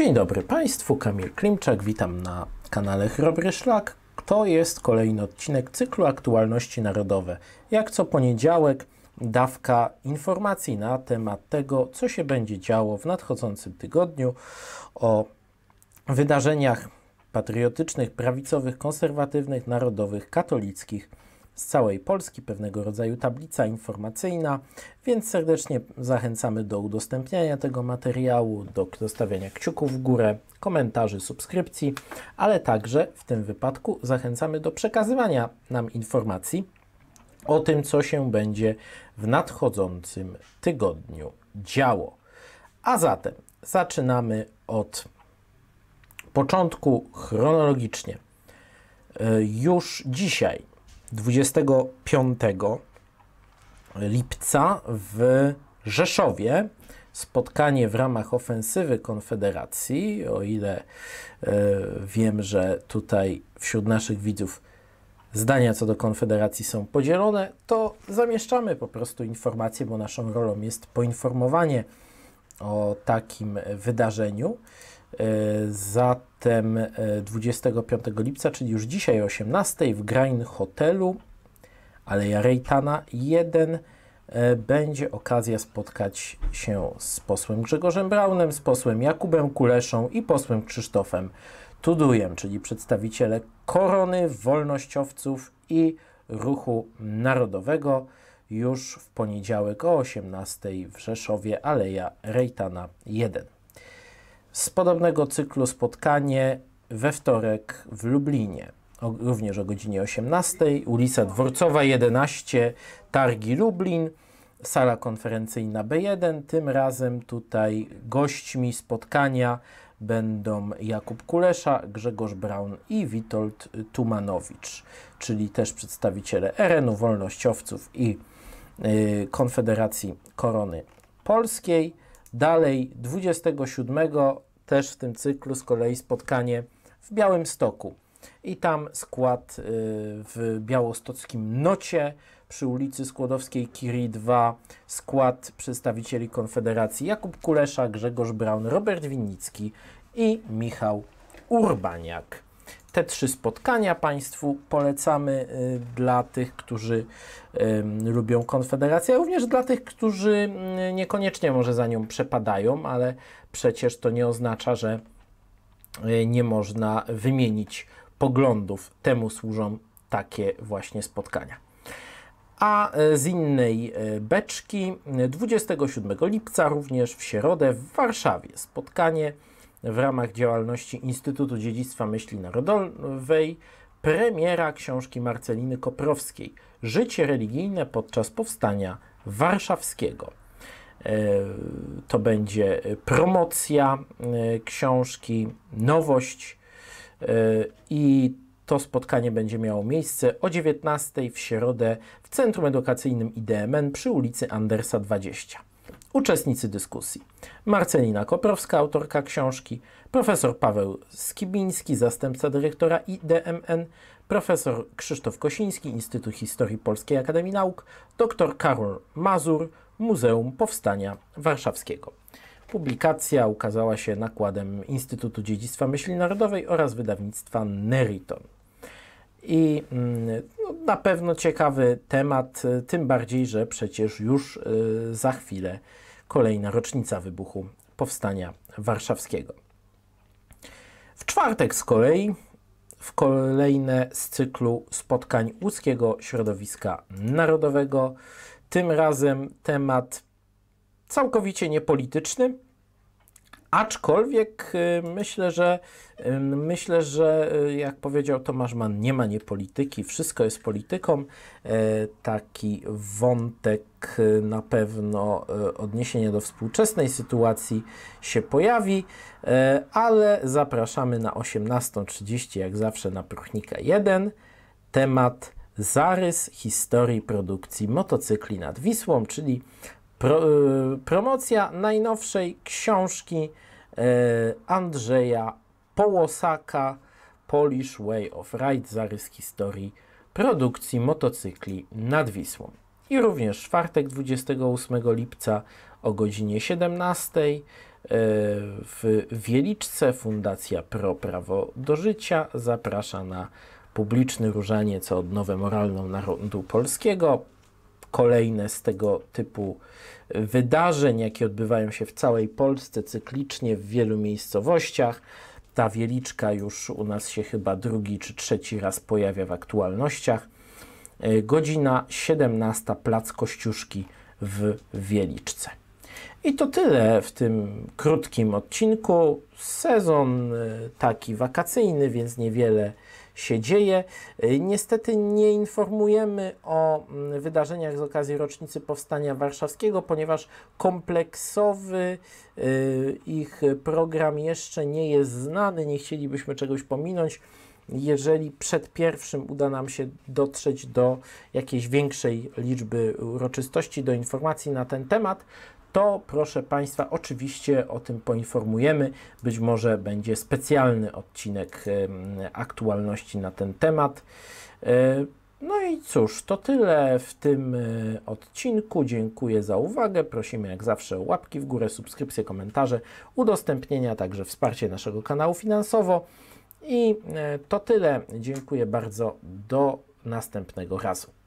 Dzień dobry Państwu, Kamil Klimczak, witam na kanale Chrobry Szlak. To jest kolejny odcinek cyklu Aktualności Narodowe. Jak co poniedziałek dawka informacji na temat tego, co się będzie działo w nadchodzącym tygodniu, o wydarzeniach patriotycznych, prawicowych, konserwatywnych, narodowych, katolickich – z całej Polski, pewnego rodzaju tablica informacyjna, więc serdecznie zachęcamy do udostępniania tego materiału, do dostawiania kciuków w górę, komentarzy, subskrypcji, ale także w tym wypadku zachęcamy do przekazywania nam informacji o tym, co się będzie w nadchodzącym tygodniu działo. A zatem zaczynamy od początku chronologicznie. E, już dzisiaj, 25 lipca w Rzeszowie spotkanie w ramach ofensywy Konfederacji. O ile y, wiem, że tutaj wśród naszych widzów zdania co do Konfederacji są podzielone, to zamieszczamy po prostu informacje, bo naszą rolą jest poinformowanie o takim wydarzeniu. Y, za Zatem 25 e, lipca, czyli już dzisiaj o 18 w Grain Hotelu Aleja Rejtana 1 e, będzie okazja spotkać się z posłem Grzegorzem Braunem, z posłem Jakubem Kuleszą i posłem Krzysztofem Tudujem, czyli przedstawiciele korony, wolnościowców i ruchu narodowego już w poniedziałek o 18 w Rzeszowie, Aleja Rejtana 1 z podobnego cyklu spotkanie we wtorek w Lublinie, o, również o godzinie 18, ulica Dworcowa 11, Targi Lublin, sala konferencyjna B1. Tym razem tutaj gośćmi spotkania będą Jakub Kulesza, Grzegorz Braun i Witold Tumanowicz, czyli też przedstawiciele RN-u, wolnościowców i y, Konfederacji Korony Polskiej. Dalej 27 też w tym cyklu z kolei spotkanie w Białym Stoku. I tam skład y, w białostockim Nocie przy ulicy Skłodowskiej Kiri 2, skład przedstawicieli Konfederacji Jakub Kulesza, Grzegorz Braun, Robert Winnicki i Michał Urbaniak. Te trzy spotkania Państwu polecamy y, dla tych, którzy y, lubią Konfederację, również dla tych, którzy y, niekoniecznie może za nią przepadają, ale przecież to nie oznacza, że nie można wymienić poglądów. Temu służą takie właśnie spotkania. A z innej beczki 27 lipca, również w środę w Warszawie, spotkanie w ramach działalności Instytutu Dziedzictwa Myśli Narodowej premiera książki Marceliny Koprowskiej Życie religijne podczas powstania warszawskiego. E, to będzie promocja e, książki, nowość e, i to spotkanie będzie miało miejsce o 19 w środę w Centrum Edukacyjnym IDMN przy ulicy Andersa 20 uczestnicy dyskusji. Marcelina Koprowska, autorka książki, profesor Paweł Skibiński, zastępca dyrektora IDMN, profesor Krzysztof Kosiński, Instytut Historii Polskiej Akademii Nauk, dr Karol Mazur, Muzeum Powstania Warszawskiego. Publikacja ukazała się nakładem Instytutu Dziedzictwa Myśli Narodowej oraz wydawnictwa Neriton. I mm, no, na pewno ciekawy temat, tym bardziej, że przecież już y, za chwilę kolejna rocznica wybuchu Powstania Warszawskiego. W czwartek z kolei, w kolejne z cyklu spotkań łódzkiego środowiska narodowego, tym razem temat całkowicie niepolityczny, Aczkolwiek y, myślę, że y, myślę, że y, jak powiedział Tomasz Mann, nie ma nie polityki, wszystko jest polityką. Taki wątek na pewno odniesienie do współczesnej sytuacji się pojawi, ale zapraszamy na 18.30 jak zawsze na Pruchnika 1. Temat zarys historii produkcji motocykli nad Wisłą, czyli Pro, y, promocja najnowszej książki y, Andrzeja Połosaka Polish Way of Ride, zarys historii produkcji motocykli nad Wisłą. I również czwartek 28 lipca o godzinie 17 y, w Wieliczce Fundacja Pro Prawo do Życia zaprasza na publiczny różaniec od odnowę moralną narodu polskiego kolejne z tego typu wydarzeń, jakie odbywają się w całej Polsce cyklicznie w wielu miejscowościach. Ta wieliczka już u nas się chyba drugi czy trzeci raz pojawia w aktualnościach. E, godzina 17, Plac Kościuszki w Wieliczce. I to tyle w tym krótkim odcinku. Sezon y, taki wakacyjny, więc niewiele się dzieje. Y, niestety nie informujemy o mm, wydarzeniach z okazji rocznicy Powstania Warszawskiego, ponieważ kompleksowy y, ich program jeszcze nie jest znany. Nie chcielibyśmy czegoś pominąć jeżeli przed pierwszym uda nam się dotrzeć do jakiejś większej liczby uroczystości, do informacji na ten temat, to proszę Państwa, oczywiście o tym poinformujemy. Być może będzie specjalny odcinek aktualności na ten temat. E, no i cóż, to tyle w tym e, odcinku. Dziękuję za uwagę. Prosimy jak zawsze o łapki w górę, subskrypcje, komentarze, udostępnienia, także wsparcie naszego kanału finansowo. I e, to tyle. Dziękuję bardzo. Do następnego razu.